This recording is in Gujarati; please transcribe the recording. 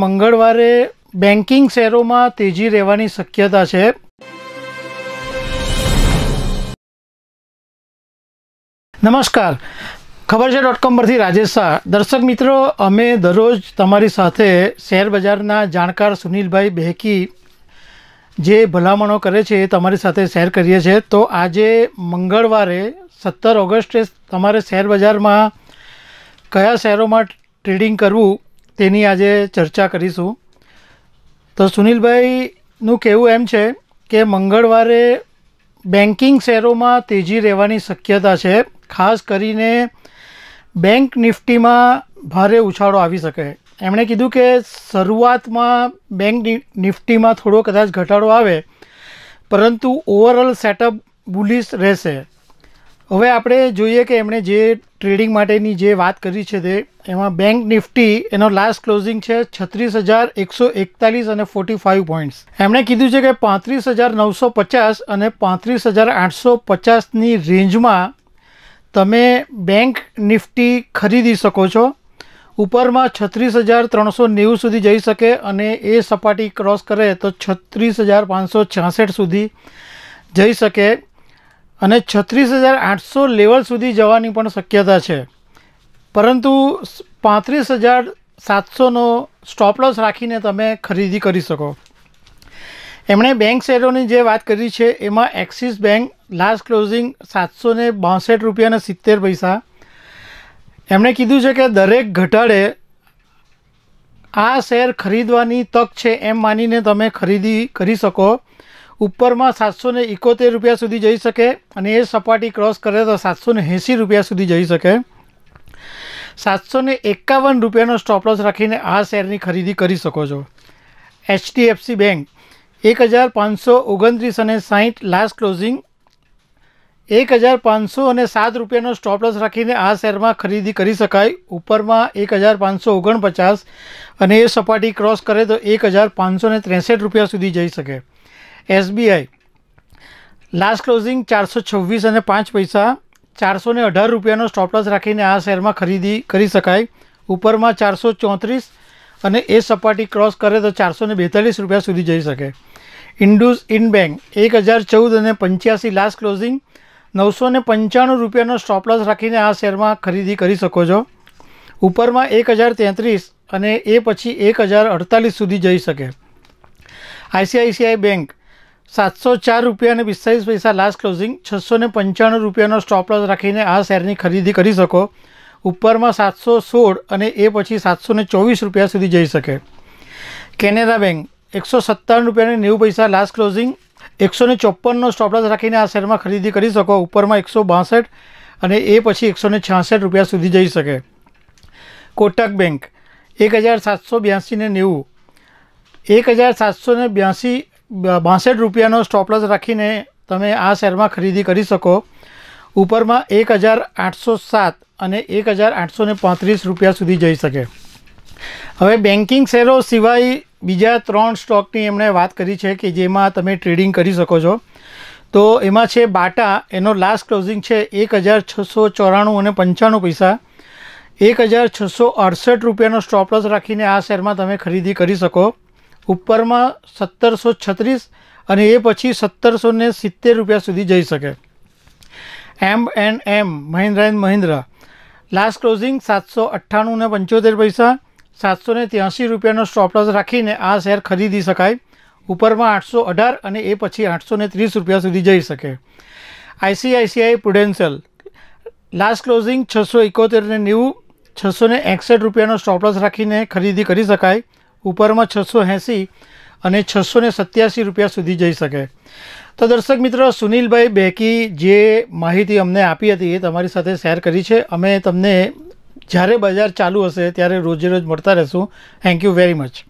મંગળવારે બેન્કિંગ શેરોમાં તેજી રહેવાની શક્યતા છે નમસ્કાર ખબર છે ડોટ કોમ પરથી રાજેશ શાહ દર્શક મિત્રો અમે દરરોજ તમારી સાથે શેરબજારના જાણકાર સુનિલભાઈ બહેકી જે ભલામણો કરે છે એ તમારી સાથે શેર કરીએ છીએ તો આજે મંગળવારે સત્તર ઓગસ્ટે તમારે શેરબજારમાં કયા શેરોમાં ટ્રેડિંગ કરવું તેની આજે ચર્ચા કરીશું તો સુનિલભાઈનું કહેવું એમ છે કે મંગળવારે બેન્કિંગ શેરોમાં તેજી રહેવાની શક્યતા છે ખાસ કરીને બેંક નિફ્ટીમાં ભારે ઉછાળો આવી શકે એમણે કીધું કે શરૂઆતમાં બેંક નિફ્ટીમાં થોડો કદાચ ઘટાડો આવે પરંતુ ઓવરઓલ સેટઅપ બુલિશ રહેશે હવે આપણે જોઈએ કે એમણે જે ટ્રેડિંગ માટેની જે વાત કરી છે તે એમાં બેંક નિફ્ટી એનો લાસ્ટ ક્લોઝિંગ છે છત્રીસ હજાર એકસો એકતાલીસ અને ફોર્ટી ફાઇવ પોઈન્ટ્સ એમણે કીધું છે કે પાંત્રીસ હજાર નવસો પચાસ અને પાંત્રીસ હજાર આઠસો પચાસની રેન્જમાં તમે બેંક નિફ્ટી ખરીદી શકો છો ઉપરમાં છત્રીસ હજાર ત્રણસો નેવું સુધી જઈ શકે અને એ સપાટી ક્રોસ કરે તો છત્રીસ હજાર પાંચસો છાસઠ સુધી જઈ શકે અને છત્રીસ હજાર આઠસો લેવલ સુધી જવાની પણ શક્યતા છે પરંતુ પાંત્રીસ હજાર સાતસોનો સ્ટોપલોસ રાખીને તમે ખરીદી કરી શકો એમણે બેંક શેરોની જે વાત કરી છે એમાં એક્સિસ બેંક લાસ્ટ ક્લોઝિંગ સાતસો ને બાસઠ રૂપિયાને સિત્તેર પૈસા એમણે કીધું છે કે દરેક ઘટાડે આ શેર ખરીદવાની તક છે એમ માનીને તમે ખરીદી કરી શકો ઉપરમાં સાતસો ને ઇકોતેર રૂપિયા સુધી જઈ શકે અને એ સપાટી ક્રોસ કરે તો સાતસો ને એંસી રૂપિયા સુધી જઈ શકે સાતસો ને એકાવન રૂપિયાનો સ્ટોપલોસ રાખીને આ શેરની ખરીદી કરી શકો છો એચડીએફસી બેંક એક હજાર પાંચસો ઓગણત્રીસ અને સાહીઠ લાસ્ટ ક્લોઝિંગ એક હજાર પાંચસો અને સાત રૂપિયાનો સ્ટોપલોસ રાખીને આ શેરમાં ખરીદી કરી શકાય ઉપરમાં એક હજાર પાંચસો ઓગણપચાસ અને એ સપાટી ક્રોસ કરે તો એક હજાર પાંચસો ત્રેસઠ રૂપિયા સુધી જઈ શકે એસબીઆઈ લાસ્ટ ક્લોઝિંગ ચારસો છવ્વીસ અને પાંચ પૈસા ચારસો ને અઢાર રૂપિયાનો સ્ટોપલોસ રાખીને આ શેરમાં ખરીદી કરી શકાય ઉપરમાં ચારસો ચોત્રીસ અને એ સપાટી ક્રોસ કરે તો ચારસો ને બેતાલીસ રૂપિયા સુધી જઈ શકે ઇન્ડુસ ઇન બેંક એક હજાર ચૌદ અને પંચ્યાસી લાસ્ટ ક્લોઝિંગ નવસો ને પંચાણું રૂપિયાનો સ્ટોપલસ રાખીને આ શેરમાં ખરીદી કરી શકો છો ઉપરમાં એક હજાર તેત્રીસ અને એ પછી એક હજાર અડતાલીસ સુધી જઈ શકે આઈસીઆઈસીઆઈ બેંક સાતસો ચાર રૂપિયા અને પિસ્તાલીસ પૈસા લાસ્ટ ક્લોઝિંગ છસો ને પંચાણું રૂપિયાનો સ્ટોપ રાખીને આ શેરની ખરીદી કરી શકો ઉપરમાં સાતસો સોળ અને એ પછી સાતસો ને ચોવીસ રૂપિયા સુધી જઈ શકે કેનેરા બેંક એકસો સત્તાવન રૂપિયાને નેવું પૈસા લાસ્ટ ક્લોઝિંગ એકસો ને ચોપ્પનનો સ્ટોપ રાખીને આ શેરમાં ખરીદી કરી શકો ઉપરમાં એકસો બાસઠ અને એ પછી એકસો ને છાસઠ રૂપિયા સુધી જઈ શકે કોટક બેંક એક હજાર સાતસો બ્યાસી ને નેવું એક હજાર સાતસો ને બ્યાસી બાસઠ રૂપિયાનો સ્ટોપલસ રાખીને તમે આ શેરમાં ખરીદી કરી શકો ઉપરમાં એક હજાર આઠસો સાત અને એક હજાર આઠસો પાંત્રીસ રૂપિયા સુધી જઈ શકે હવે બેન્કિંગ શેરો સિવાય બીજા ત્રણ સ્ટોકની એમણે વાત કરી છે કે જેમાં તમે ટ્રેડિંગ કરી શકો છો તો એમાં છે બાટા એનો લાસ્ટ ક્લોઝિંગ છે એક હજાર છસો ચોરાણું અને પંચાણું પૈસા એક હજાર છસો અડસઠ રૂપિયાનો સ્ટોપલસ રાખીને આ શેરમાં તમે ખરીદી કરી શકો ઉપરમાં સત્તરસો છત્રીસ અને એ પછી સત્તરસો ને સિત્તેર રૂપિયા સુધી જઈ શકે M and M Mahindra and Mahindra last closing સાતસો અઠ્ઠાણું ને પંચોતેર પૈસા સાતસો ને ત્યાંસી રૂપિયાનો સ્ટોપલોસ રાખીને આ શેર ખરીદી શકાય ઉપરમાં આઠસો અઢાર અને એ પછી આઠસો ને ત્રીસ રૂપિયા સુધી જઈ શકે આઈસીઆઈસીઆઈ પ્રુડેન્શિયલ લાસ્ટ ક્લોઝિંગ છસો એકોતેર ને નેવું છસો ને એકસઠ રૂપિયાનો સ્ટોપલોસ રાખીને ખરીદી કરી શકાય ઉપરમાં છસો એંસી અને છસો ને સત્યાસી રૂપિયા સુધી જઈ શકે તો દર્શક મિત્રો સુનિલભાઈ બેકી જે માહિતી અમને આપી હતી એ તમારી સાથે શેર કરી છે અમે તમને જ્યારે બજાર ચાલુ હશે ત્યારે રોજે રોજ મળતા રહેશું થેન્ક યુ વેરી મચ